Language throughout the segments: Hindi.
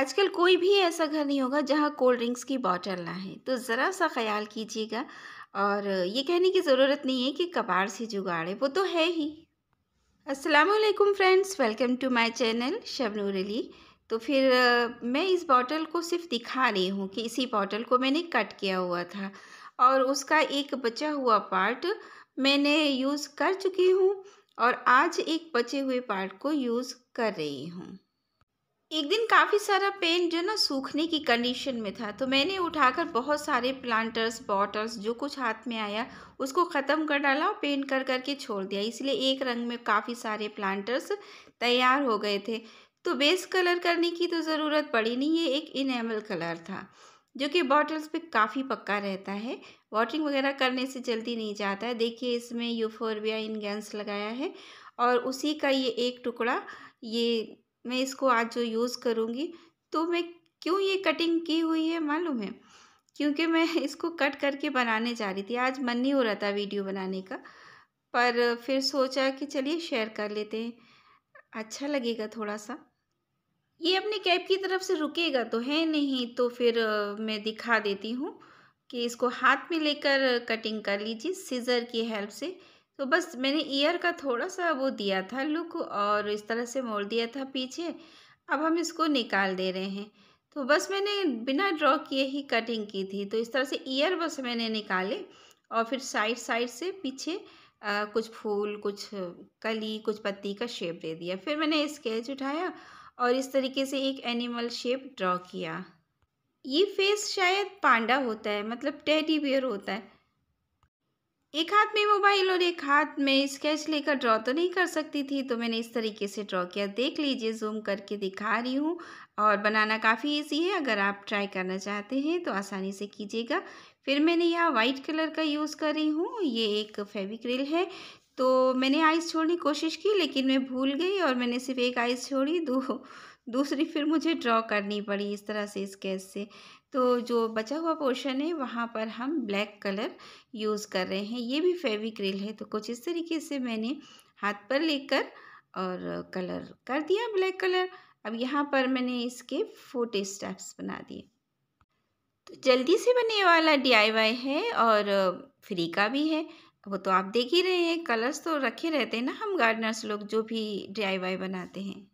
आजकल कोई भी ऐसा घर नहीं होगा जहाँ कोल्ड ड्रिंक्स की बॉटल ना है तो ज़रा सा ख्याल कीजिएगा और ये कहने की ज़रूरत नहीं है कि कबाड़ से जुगाड़े वो तो है ही असलकुम friends welcome to my channel Shabnoor Ali तो फिर मैं इस बॉटल को सिर्फ दिखा रही हूँ कि इसी बॉटल को मैंने कट किया हुआ था और उसका एक बचा हुआ पार्ट मैंने यूज़ कर चुकी हूँ और आज एक बचे हुए पार्ट को यूज़ कर रही हूँ एक दिन काफ़ी सारा पेन जो ना सूखने की कंडीशन में था तो मैंने उठाकर बहुत सारे प्लांटर्स बॉटल्स जो कुछ हाथ में आया उसको ख़त्म कर डाला और पेंट कर करके छोड़ दिया इसलिए एक रंग में काफ़ी सारे प्लांटर्स तैयार हो गए थे तो बेस कलर करने की तो ज़रूरत पड़ी नहीं ये एक इनेमल कलर था जो कि बॉटल्स पे काफ़ी पक्का रहता है वाटरिंग वगैरह करने से जल्दी नहीं जाता है देखिए इसमें यूफोरबिया इनगेंस लगाया है और उसी का ये एक टुकड़ा ये मैं इसको आज जो यूज़ करूँगी तो मैं क्यों ये कटिंग की हुई है मालूम है क्योंकि मैं इसको कट करके बनाने जा रही थी आज मन नहीं हो रहा था वीडियो बनाने का पर फिर सोचा कि चलिए शेयर कर लेते हैं अच्छा लगेगा थोड़ा सा ये अपने कैप की तरफ से रुकेगा तो है नहीं तो फिर मैं दिखा देती हूँ कि इसको हाथ में लेकर कटिंग कर लीजिए सीज़र की हेल्प से तो बस मैंने ईयर का थोड़ा सा वो दिया था लुक और इस तरह से मोड़ दिया था पीछे अब हम इसको निकाल दे रहे हैं तो बस मैंने बिना ड्रॉ किए ही कटिंग की थी तो इस तरह से ईयर बस मैंने निकाले और फिर साइड साइड से पीछे आ, कुछ फूल कुछ कली कुछ पत्ती का शेप दे दिया फिर मैंने स्केच उठाया और इस तरीके से एक एनिमल शेप ड्रॉ किया ये फेस शायद पांडा होता है मतलब टेडी बियर होता है एक हाथ में मोबाइल और एक हाथ में स्केच लेकर ड्रॉ तो नहीं कर सकती थी तो मैंने इस तरीके से ड्रॉ किया देख लीजिए जूम करके दिखा रही हूँ और बनाना काफ़ी ईजी है अगर आप ट्राई करना चाहते हैं तो आसानी से कीजिएगा फिर मैंने यहाँ वाइट कलर का यूज़ कर रही हूँ ये एक फेविक्रिल है तो मैंने आइस छोड़ने की कोशिश की लेकिन मैं भूल गई और मैंने सिर्फ एक आइस छोड़ी दो दूसरी फिर मुझे ड्रॉ करनी पड़ी इस तरह से स्केच से तो जो बचा हुआ पोर्शन है वहाँ पर हम ब्लैक कलर यूज़ कर रहे हैं ये भी फेविक्रिल है तो कुछ इस तरीके से मैंने हाथ पर लेकर और कलर कर दिया ब्लैक कलर अब यहाँ पर मैंने इसके फोटे स्टेप्स बना दिए तो जल्दी से बने वाला डी है और फ्री का भी है वो तो आप देख ही रहे हैं कलर्स तो रखे रहते हैं ना हम गार्डनर्स लोग जो भी डी बनाते हैं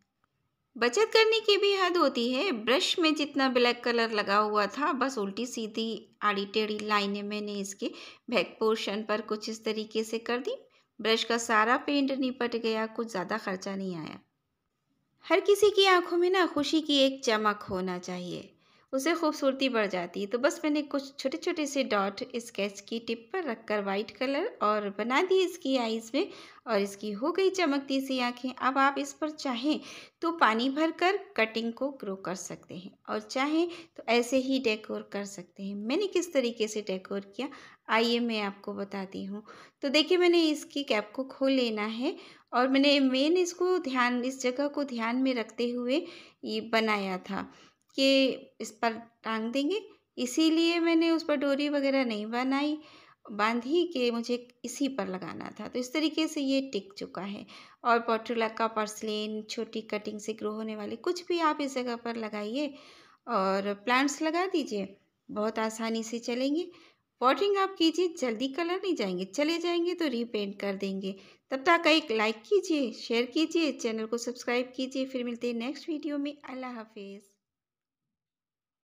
बचत करने की भी हद होती है ब्रश में जितना ब्लैक कलर लगा हुआ था बस उल्टी सीधी आड़ी टेढ़ी लाइनें मैंने इसके बैक पोर्शन पर कुछ इस तरीके से कर दी ब्रश का सारा पेंट निपट गया कुछ ज़्यादा खर्चा नहीं आया हर किसी की आंखों में ना खुशी की एक चमक होना चाहिए उसे खूबसूरती बढ़ जाती है तो बस मैंने कुछ छोटे छोटे से डॉट स्केच की टिप पर रखकर वाइट कलर और बना दिए इसकी आईज़ में और इसकी हो गई चमकती सी आँखें अब आप इस पर चाहें तो पानी भरकर कटिंग को ग्रो कर सकते हैं और चाहें तो ऐसे ही डेकोर कर सकते हैं मैंने किस तरीके से डेकोर किया आइए मैं आपको बताती हूँ तो देखिए मैंने इसकी कैप को खोल लेना है और मैंने मेन इसको ध्यान इस जगह को ध्यान में रखते हुए ये बनाया था के इस पर टांग देंगे इसीलिए मैंने उस पर डोरी वगैरह नहीं बनाई बांधी के मुझे इसी पर लगाना था तो इस तरीके से ये टिक चुका है और पोट्रोला का पर्सलिन छोटी कटिंग से ग्रो होने वाले कुछ भी आप इस जगह पर लगाइए और प्लांट्स लगा दीजिए बहुत आसानी से चलेंगे पॉटिंग आप कीजिए जल्दी कलर नहीं जाएंगे चले जाएंगे तो रीपेंट कर देंगे तब तक एक लाइक कीजिए शेयर कीजिए चैनल को सब्सक्राइब कीजिए फिर मिलते हैं नेक्स्ट वीडियो में अल्लाह हाफिज़